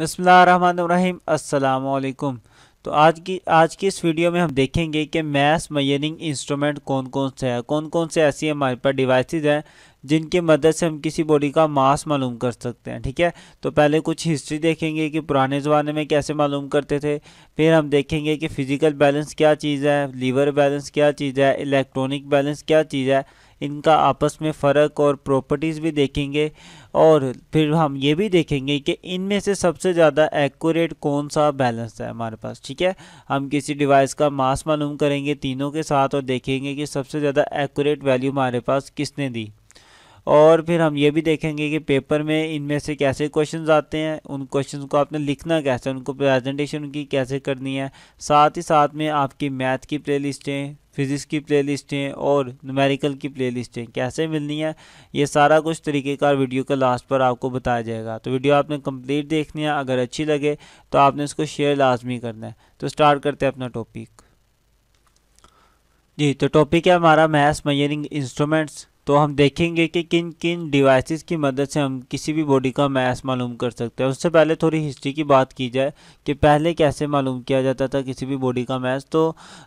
बसमीम अल्लाम तो आज की आज की इस वीडियो में हम देखेंगे कि मैस मैयरिंग इंस्ट्रूमेंट कौन कौन से हैं कौन कौन से ऐसी हमारे पास डिवाइसेस हैं जिनकी मदद से हम किसी बॉडी का मास मालूम कर सकते हैं ठीक है तो पहले कुछ हिस्ट्री देखेंगे कि पुराने ज़माने में कैसे मालूम करते थे फिर हम देखेंगे कि फ़िज़िकल बैलेंस क्या चीज़ है लीवर बैलेंस क्या चीज़ है इलेक्ट्रॉनिक बैलेंस क्या चीज़ है इनका आपस में फ़र्क और प्रॉपर्टीज़ भी देखेंगे और फिर हम ये भी देखेंगे कि इनमें से सबसे ज़्यादा एक्यूरेट कौन सा बैलेंस है हमारे पास ठीक है हम किसी डिवाइस का मास मालूम करेंगे तीनों के साथ और देखेंगे कि सबसे ज़्यादा एक्यूरेट वैल्यू हमारे पास किसने दी और फिर हम ये भी देखेंगे कि पेपर में इनमें से कैसे क्वेश्चन आते हैं उन क्वेश्चन को आपने लिखना कैसे उनको प्रेजेंटेशन उनकी कैसे करनी है साथ ही साथ में आपकी मैथ की प्लेलिस्टें फिज़िक्स की लिस्टें और नुमेरिकल की लिस्टें कैसे मिलनी है ये सारा कुछ तरीक़ेकार वीडियो का लास्ट पर आपको बताया जाएगा तो वीडियो आपने कंप्लीट देखनी है अगर अच्छी लगे तो आपने इसको शेयर लाजमी करना है तो स्टार्ट करते हैं अपना टॉपिक जी तो टॉपिक है हमारा मैथ्स मयरिंग इंस्ट्रूमेंट्स तो हम देखेंगे कि किन किन डिवाइसेस की मदद से हम किसी भी बॉडी का मैस मालूम कर सकते हैं उससे पहले थोड़ी हिस्ट्री की बात की जाए कि पहले कैसे मालूम किया जाता था किसी भी बॉडी का मैस तो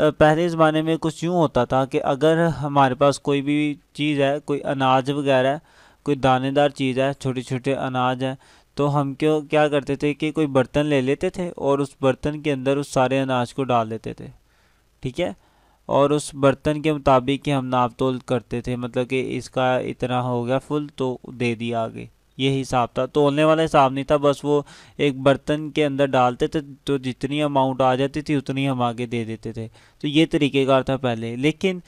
पहले ज़माने में कुछ यूँ होता था कि अगर हमारे पास कोई भी चीज़ है कोई अनाज वगैरह कोई दानेदार चीज़ है छोटे छोटे अनाज हैं तो हम क्यों क्या करते थे कि कोई बर्तन ले लेते थे और उस बर्तन के अंदर उस सारे अनाज को डाल देते थे ठीक है और उस बर्तन के मुताबिक ही हम नाप तोल करते थे मतलब कि इसका इतना हो गया फुल तो दे दिया आगे ये हिसाब था तोलने वाला हिसाब नहीं था बस वो एक बर्तन के अंदर डालते थे तो जितनी अमाउंट आ जाती थी उतनी हम आगे दे देते थे तो ये तरीक़ेकार था पहले लेकिन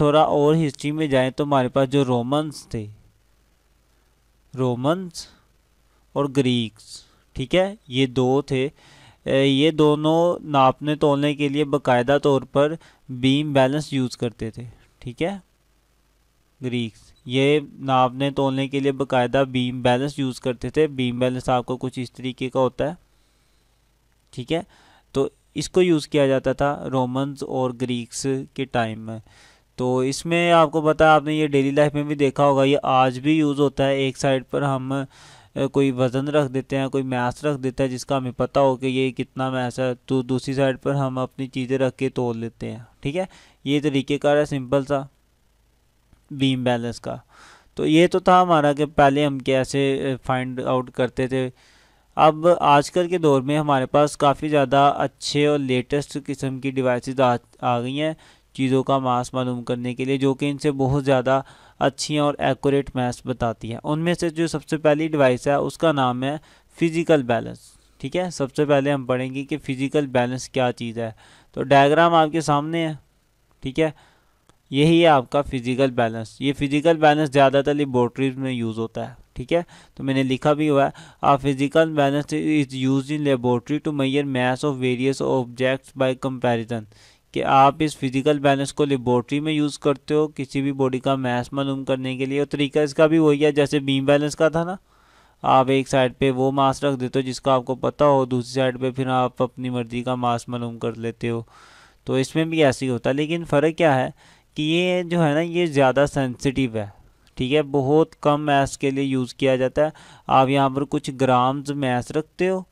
थोड़ा और हिस्ट्री में जाएँ तो हमारे पास जो रोमन्स थे रोमन्स और ग्रीक्स ठीक है ये दो थे ये दोनों नापने तोलने के लिए बकायदा तौर पर बीम बैलेंस यूज़ करते थे ठीक है ग्रीक्स ये नापने तोलने के लिए बकायदा बीम बैलेंस यूज़ करते थे बीम बैलेंस आपको कुछ इस तरीके का होता है ठीक है तो इसको यूज़ किया जाता था रोमन्स और ग्रीक्स के टाइम में तो इसमें आपको पता है आपने ये डेली लाइफ में भी देखा होगा ये आज भी यूज़ होता है एक साइड पर हम कोई वज़न रख देते हैं कोई मैस रख देता है जिसका हमें पता हो कि ये कितना मैस है तो दूसरी साइड पर हम अपनी चीज़ें रख के तोड़ लेते हैं ठीक है ये तरीक़ेकार है सिंपल सा बीम बैलेंस का तो ये तो था हमारा कि पहले हम कैसे फाइंड आउट करते थे अब आजकल के दौर में हमारे पास काफ़ी ज़्यादा अच्छे और लेटेस्ट किस्म की डिवाइसेस आ, आ गई हैं चीज़ों का मास मालूम करने के लिए जो कि इनसे बहुत ज़्यादा अच्छी और एक्यूरेट मैथ्स बताती है उनमें से जो सबसे पहली डिवाइस है उसका नाम है फिज़िकल बैलेंस ठीक है सबसे पहले हम पढ़ेंगे कि फ़िज़िकल बैलेंस क्या चीज़ है तो डायग्राम आपके सामने है ठीक है यही है आपका फ़िज़िकल बैलेंस ये फ़िज़िकल बैलेंस ज़्यादातर लेबोरेटरीज में यूज़ होता है ठीक है तो मैंने लिखा भी हुआ है आ physical balance is use in laboratory to measure mass of various objects by comparison कि आप इस फिज़िकल बैलेंस को लेबॉर्ट्री में यूज़ करते हो किसी भी बॉडी का मैस मालूम करने के लिए और तरीका इसका भी वही है जैसे बीम बैलेंस का था ना आप एक साइड पे वो मास रख देते हो जिसका आपको पता हो दूसरी साइड पे फिर आप अपनी मर्ज़ी का मास मालूम कर लेते हो तो इसमें भी ऐसे ही होता है लेकिन फ़र्क क्या है कि ये जो है ना ये ज़्यादा सेंसिटिव है ठीक है बहुत कम मैस के लिए यूज़ किया जाता है आप यहाँ पर कुछ ग्राम्स मैस रखते हो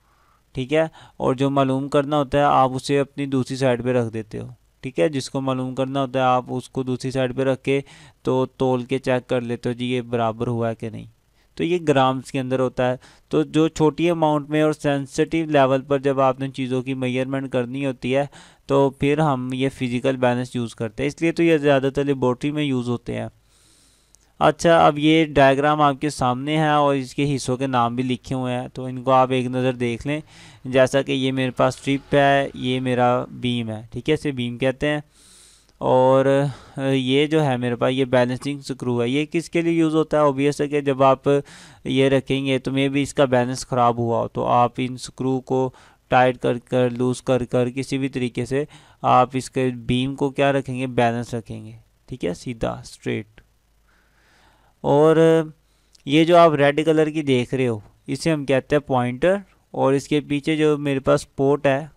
ठीक है और जो मालूम करना होता है आप उसे अपनी दूसरी साइड पे रख देते हो ठीक है जिसको मालूम करना होता है आप उसको दूसरी साइड पे रख के तो तोल के चेक कर लेते हो जी ये बराबर हुआ है कि नहीं तो ये ग्राम्स के अंदर होता है तो जो छोटी अमाउंट में और सेंसिटिव लेवल पर जब आपने चीज़ों की मेजरमेंट करनी होती है तो फिर हम ये फिज़िकल बैलेंस यूज़ करते हैं इसलिए तो ये ज़्यादातर लेबोरेटरी में यूज़ होते हैं अच्छा अब ये डायग्राम आपके सामने है और इसके हिस्सों के नाम भी लिखे हुए हैं तो इनको आप एक नज़र देख लें जैसा कि ये मेरे पास स्ट्रिप है ये मेरा बीम है ठीक है इसे बीम कहते हैं और ये जो है मेरे पास ये बैलेंसिंग स्क्रू है ये किसके लिए यूज़ होता है ओबियस है कि जब आप ये रखेंगे तो मे भी इसका बैलेंस ख़राब हुआ हो तो आप इन स्क्रू को टाइट कर कर लूज़ कर कर किसी भी तरीके से आप इसके बीम को क्या रखेंगे बैलेंस रखेंगे ठीक है सीधा स्ट्रेट और ये जो आप रेड कलर की देख रहे हो इसे हम कहते हैं पॉइंटर और इसके पीछे जो मेरे पास पोर्ट है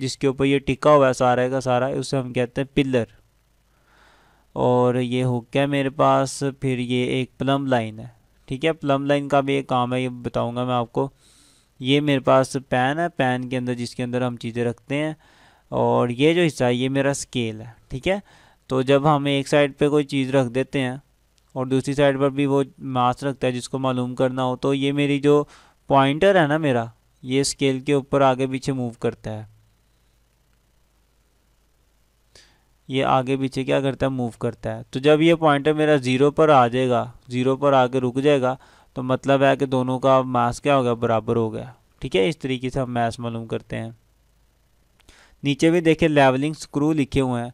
जिसके ऊपर ये टिका हुआ है सारा का सारा उसे हम कहते हैं पिलर और ये हुक है मेरे पास फिर ये एक प्लम लाइन है ठीक है प्लम लाइन का भी एक काम है ये बताऊंगा मैं आपको ये मेरे पास पैन है पैन के अंदर जिसके अंदर हम चीज़ें रखते हैं और ये जो हिस्सा है ये मेरा स्केल है ठीक है तो जब हम एक साइड पे कोई चीज़ रख देते हैं और दूसरी साइड पर भी वो मास रखता है जिसको मालूम करना हो तो ये मेरी जो पॉइंटर है ना मेरा ये स्केल के ऊपर आगे पीछे मूव करता है ये आगे पीछे क्या करता है मूव करता है तो जब ये पॉइंटर मेरा ज़ीरो पर आ जाएगा ज़ीरो पर आके रुक जाएगा तो मतलब है कि दोनों का मास क्या हो गया बराबर हो गया ठीक है इस तरीके से हम मास मालूम करते हैं नीचे भी देखिए लेवलिंग स्क्रू लिखे हुए हैं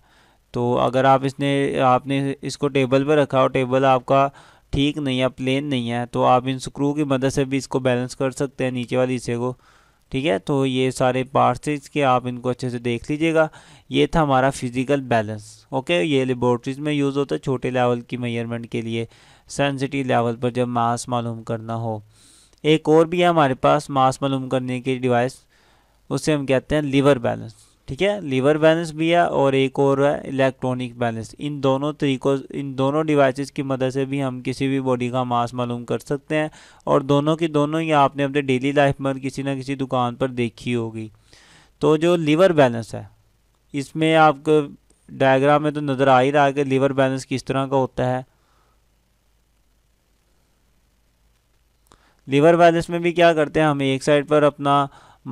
तो अगर आप इसने आपने इसको टेबल पर रखा और टेबल आपका ठीक नहीं है प्लेन नहीं है तो आप इन स्क्रू की मदद से भी इसको बैलेंस कर सकते हैं नीचे वाले हिस्से को ठीक है तो ये सारे पार्ट्स थे इसके आप इनको अच्छे से देख लीजिएगा ये था हमारा फिज़िकल बैलेंस ओके ये लेबोरेटरीज में यूज़ होता है छोटे लेवल की मेयरमेंट के लिए सेंसिटिव लेवल पर जब मास मालूम करना हो एक और भी है हमारे पास मास मालूम करने की डिवाइस उसे हम कहते हैं लीवर बैलेंस ठीक है लीवर बैलेंस भी है और एक और है इलेक्ट्रॉनिक बैलेंस इन दोनों तरीकों इन दोनों डिवाइसेस की मदद से भी हम किसी भी बॉडी का मास मालूम कर सकते हैं और दोनों की दोनों ही आपने अपने डेली लाइफ में किसी ना किसी दुकान पर देखी होगी तो जो लीवर बैलेंस है इसमें आपको डायग्राम में तो नज़र आ ही रहा है कि लीवर बैलेंस किस तरह का होता है लीवर बैलेंस में भी क्या करते हैं हम एक साइड पर अपना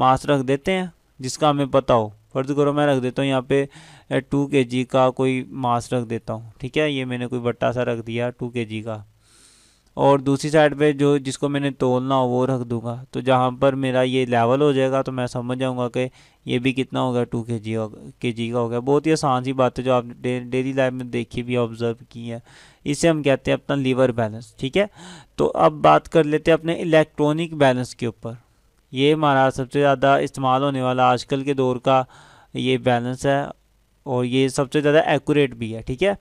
मास रख देते हैं जिसका हमें पता हो फ़र्ज़ करो मैं रख देता हूँ यहाँ पे टू के जी का कोई मास रख देता हूँ ठीक है ये मैंने कोई बट्टा सा रख दिया टू के जी का और दूसरी साइड पे जो जिसको मैंने तोलना हो वो रख दूंगा तो जहाँ पर मेरा ये लेवल हो जाएगा तो मैं समझ जाऊँगा कि ये भी कितना होगा टू के जी के जी का हो गया बहुत ही आसान सी बात है जो आपने डे, डेली लाइफ में देखी भी ऑब्जर्व की है इसे हम कहते हैं अपना लीवर बैलेंस ठीक है तो अब बात कर लेते हैं अपने इलेक्ट्रॉनिक बैलेंस के ऊपर ये हमारा सबसे ज़्यादा इस्तेमाल होने वाला आजकल के दौर का ये बैलेंस है और ये सबसे ज़्यादा एक्यूरेट भी है ठीक है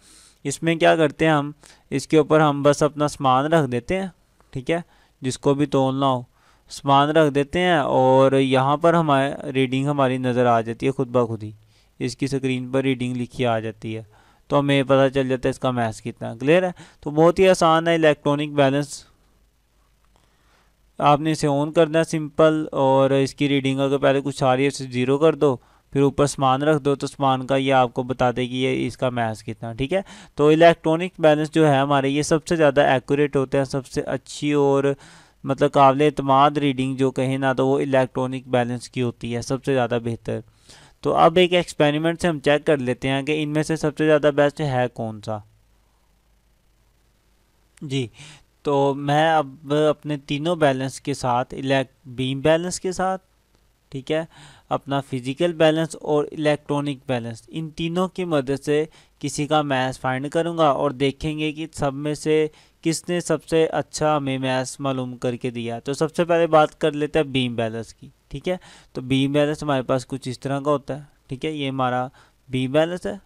इसमें क्या करते हैं हम इसके ऊपर हम बस अपना सामान रख देते हैं ठीक है जिसको भी तोलना हो सामान रख देते हैं और यहाँ पर हमारे रीडिंग हमारी नज़र आ जाती है खुद ब खुद ही इसकी स्क्रीन पर रीडिंग लिखी आ जाती है तो हमें पता चल जाता है इसका मैथ कितना क्लियर है तो बहुत ही आसान है इलेक्ट्रॉनिक बैलेंस आपने इसे ऑन करना है सिंपल और इसकी रीडिंग अगर पहले कुछ आ रही है इसे ज़ीरो कर दो फिर ऊपर सामान रख दो तो सामान का ये आपको बता दे कि ये इसका मैथ कितना ठीक है तो इलेक्ट्रॉनिक बैलेंस जो है हमारे ये सबसे ज़्यादा एक्यूरेट होते हैं सबसे अच्छी और मतलब काबिल अतमाद रीडिंग जो कहें ना तो वो इलेक्ट्रॉनिक बैलेंस की होती है सबसे ज़्यादा बेहतर तो अब एक एक्सपेरिमेंट से हम चेक कर लेते हैं कि इनमें से सबसे ज़्यादा बेस्ट है कौन सा जी तो मैं अब अपने तीनों बैलेंस के साथ इलेक्ट बीम बैलेंस के साथ ठीक है अपना फिज़िकल बैलेंस और इलेक्ट्रॉनिक बैलेंस इन तीनों की मदद से किसी का मैथ फाइंड करूँगा और देखेंगे कि सब में से किसने सबसे अच्छा हमें मैथ मालूम करके दिया तो सबसे पहले बात कर लेते हैं बीम बैलेंस की ठीक है तो बीम बैलेंस हमारे पास कुछ इस तरह का होता है ठीक है ये हमारा बीम बैलेंस है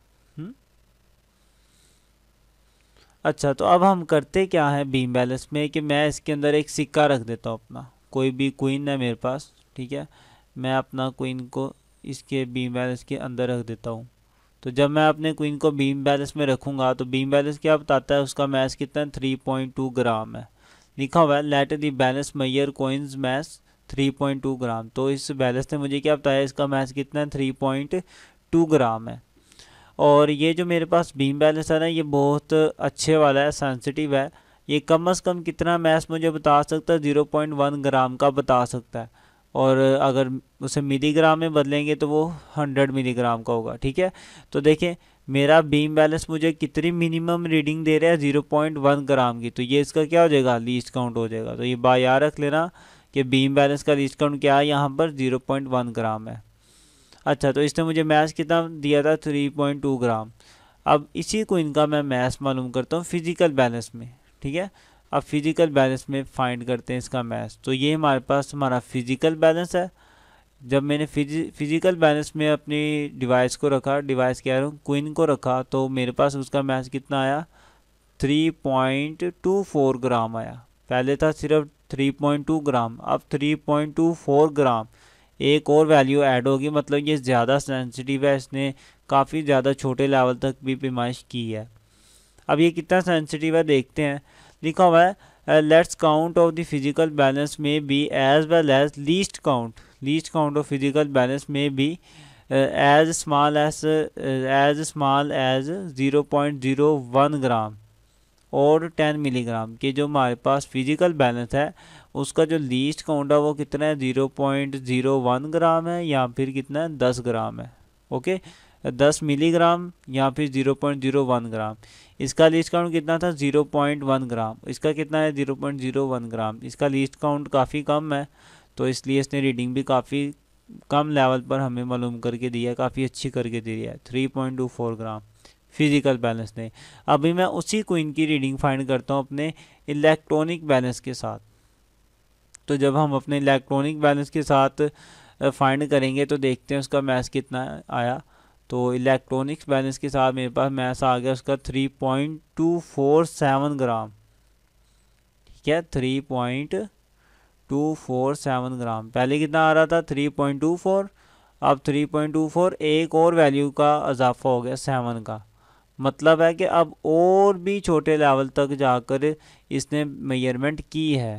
अच्छा तो अब हम करते क्या है बीम बैलेंस में कि मैं इसके अंदर एक सिक्का रख देता हूँ अपना कोई भी क्वीन है मेरे पास ठीक है मैं अपना क्वीन को इसके बीम बैलेंस के अंदर रख देता हूँ तो जब मैं अपने क्वीन को बीम बैलेंस में रखूँगा तो बीम बैलेंस क्या बताता है उसका मैस कितना है थ्री पॉइंट टू ग्राम है लिखा हुआ है let the balance measure coins mass three point two gram तो इस बैलेंस ने मुझे क्या बताया इसका मैस कितना है थ्री पॉइंट टू ग्राम है और ये जो मेरे पास बीम बैलेंस है ना ये बहुत अच्छे वाला है सेंसिटिव है ये कम अज़ कम कितना मैस मुझे बता सकता है ज़ीरो पॉइंट वन ग्राम का बता सकता है और अगर उसे मिलीग्राम में बदलेंगे तो वो हंड्रेड मिलीग्राम का होगा ठीक है तो देखें मेरा बीम बैलेंस मुझे कितनी मिनिमम रीडिंग दे रहा है ज़ीरो पॉइंट वन ग्राम की तो ये इसका क्या हो जाएगा लीस्ट काउंट हो जाएगा तो ये बाया रख लेना कि बीम बैलेंस का लीस्ट काउंट क्या है यहाँ पर ज़ीरो पॉइंट वन ग्राम है अच्छा तो इसने मुझे मैथ कितना दिया था थ्री पॉइंट टू ग्राम अब इसी को इनका मैं मैथ मालूम करता हूँ फिज़िकल बैलेंस में ठीक है अब फिज़िकल बैलेंस में फाइंड करते हैं इसका मैथ तो ये हमारे पास हमारा फिज़िकल बैलेंस है जब मैंने फिज़िकल बैलेंस में अपनी डिवाइस को रखा डिवाइस कह रहा हूँ क्विन को रखा तो मेरे पास उसका मैथ कितना आया three point two four gram आया पहले था सिर्फ थ्री पॉइंट टू ग्राम अब three point two four gram एक और वैल्यू ऐड होगी मतलब ये ज़्यादा सेंसिटिव है इसने काफ़ी ज़्यादा छोटे लेवल तक भी पेमाइश की है अब ये कितना सेंसिटिव है देखते हैं लिखा हुआ है let's count of the physical balance may be as well as least count least count of physical balance may be as small as as small as zero point zero one gram और ten milligram के जो हमारे पास physical balance है उसका जो least count है वो कितना है zero point zero one gram है या फिर कितना है दस ग्राम है ओके दस मिलीग्राम या फिर zero point zero one gram इसका लीस्ट काउंट कितना था ज़ीरो पॉइंट वन ग्राम इसका कितना है zero point zero one gram इसका लीस्ट काउंट काफ़ी कम है तो इसलिए इसने रीडिंग भी काफ़ी कम लेवल पर हमें मालूम करके दिया काफ़ी अच्छी करके दे दिया है three point two four gram physical balance ने अभी मैं उसी क्वीन की रीडिंग फाइंड करता हूँ अपने इलेक्ट्रॉनिक बैलेंस के साथ तो जब हम अपने इलेक्ट्रॉनिक बैलेंस के साथ फाइंड करेंगे तो देखते हैं उसका मैथ कितना आया तो इलेक्ट्रॉनिक्स बैलेंस के साथ मेरे पास मैथ आ गया उसका three point two four seven gram ठीक है three point two four seven gram पहले कितना आ रहा था थ्री पॉइंट टू फोर अब थ्री पॉइंट टू फोर एक और वैल्यू का इजाफा हो गया सेवन का मतलब है कि अब और भी छोटे लेवल तक जाकर इसने मेजरमेंट की है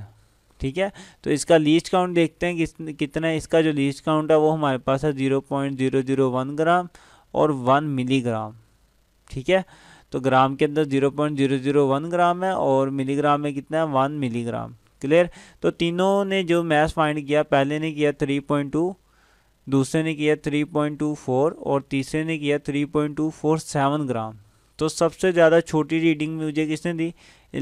ठीक है तो इसका लीस्ट काउंट देखते हैं किस कितना इसका जो लीस्ट काउंट है वो हमारे पास है zero point zero zero one gram और वन मिलीग्राम ठीक है तो ग्राम के अंदर zero point zero zero one gram है और मिलीग्राम में कितना है वन मिलीग्राम क्लियर तो तीनों ने जो मैथ फाइंड किया पहले ने किया थ्री पॉइंट टू दूसरे ने किया थ्री पॉइंट टू फोर और तीसरे ने किया three point two four seven gram तो सबसे ज़्यादा छोटी रीडिंग मुझे किसने दी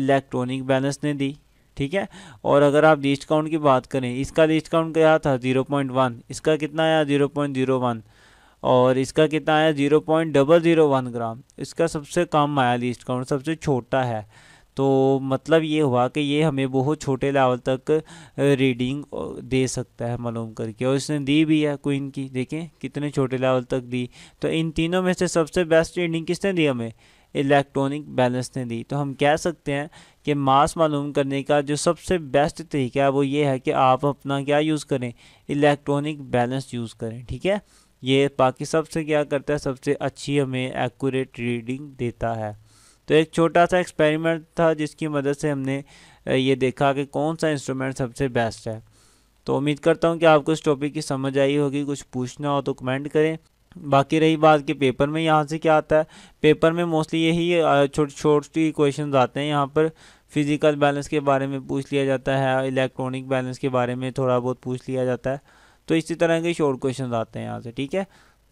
इलेक्ट्रॉनिक बैलेंस ने दी ठीक है और अगर आप डिस्काउंट की बात करें इसका डिस्काउंट क्या था ज़ीरो पॉइंट वन इसका कितना आया ज़ीरो पॉइंट ज़ीरो वन और इसका कितना आया zero point double zero one gram इसका सबसे कम आया डिस्काउंट सबसे छोटा है तो मतलब ये हुआ कि ये हमें बहुत छोटे लेवल तक रीडिंग दे सकता है मालूम करके और इसने दी भी है क्वीन की देखें कितने छोटे लेवल तक दी तो इन तीनों में से सबसे बेस्ट रीडिंग किसने दी हमें इलेक्ट्रॉनिक बैलेंस ने दी तो हम कह सकते हैं कि मास मालूम करने का जो सबसे बेस्ट तरीका है वो ये है कि आप अपना क्या यूज़ करें इलेक्ट्रॉनिक बैलेंस यूज़ करें ठीक है ये बाकी सबसे क्या करता है सबसे अच्छी हमें एक्यूरेट रीडिंग देता है तो एक छोटा सा एक्सपेरिमेंट था जिसकी मदद से हमने ये देखा कि कौन सा इंस्ट्रूमेंट सबसे बेस्ट है तो उम्मीद करता हूँ कि आपको इस टॉपिक की समझ आई होगी कुछ पूछना हो तो कमेंट करें बाकी रही बात कि पेपर में यहाँ से क्या आता है पेपर में मोस्टली यही छोटे छोटी क्वेश्चन आते हैं यहाँ पर फिज़िकल बैलेंस के बारे में पूछ लिया जाता है इलेक्ट्रॉनिक बैलेंस के बारे में थोड़ा बहुत पूछ लिया जाता है तो इसी तरह के शॉर्ट क्वेश्चन आते हैं यहाँ से ठीक है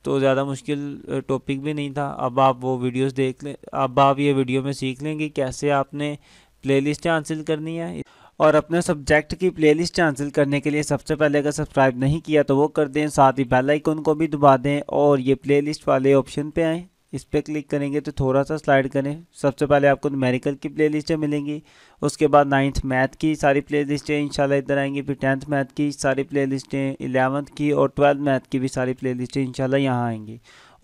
तो ज़्यादा मुश्किल टॉपिक भी नहीं था अब आप वो वीडियोस देख लें अब आप ये वीडियो में सीख लेंगे कैसे आपने प्लेलिस्टें हासिल करनी है और अपने सब्जेक्ट की प्लेलिस्ट हासिल करने के लिए सबसे पहले अगर सब्सक्राइब नहीं किया तो वो कर दें साथ ही बेल आइकन को भी दबा दें और ये प्लेलिस्ट वाले ऑप्शन पे आएँ इस पर क्लिक करेंगे तो थोड़ा सा स्लाइड करें सबसे पहले आपको न्यूमेरिकल की प्ले लिस्टें मिलेंगी उसके बाद नाइन्थ मैथ की सारी प्ले लिस्टें इंशाल्लाह इधर आएंगी फिर टेंथ मैथ की सारी प्ले लिस्टें इलेवंथ की और ट्वेल्थ मैथ की भी सारी प्ले लिस्टें इंशाल्लाह यहाँ आएंगी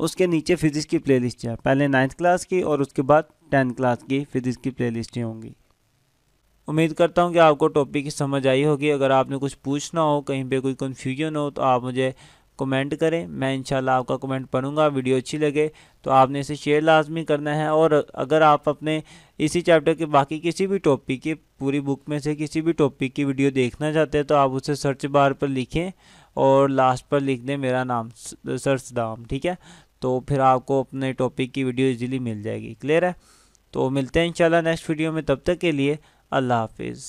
उसके नीचे फिजिक्स की प्ले है पहले नाइन्थ क्लास की और उसके बाद टेंथ क्लास की फिजिक्स की प्ले लिस्टें होंगी उम्मीद करता हूँ कि आपको टॉपिक की समझ आई होगी अगर आपने कुछ पूछना हो कहीं पे कोई कन्फ्यूजन हो तो आप मुझे कमेंट करें मैं इंशाल्लाह आपका कमेंट पढ़ूंगा वीडियो अच्छी लगे तो आपने इसे शेयर लाजमी करना है और अगर आप अपने इसी चैप्टर के बाकी किसी भी टॉपिक की पूरी बुक में से किसी भी टॉपिक की वीडियो देखना चाहते हैं तो आप उसे सर्च बार पर लिखें और लास्ट पर लिख दें मेरा नाम सर्च दाम ठीक है तो फिर आपको अपने टॉपिक की वीडियो ईजिली मिल जाएगी क्लियर है तो मिलते हैं इंशाल्लाह नेक्स्ट वीडियो में तब तक के लिए Allah Hafiz.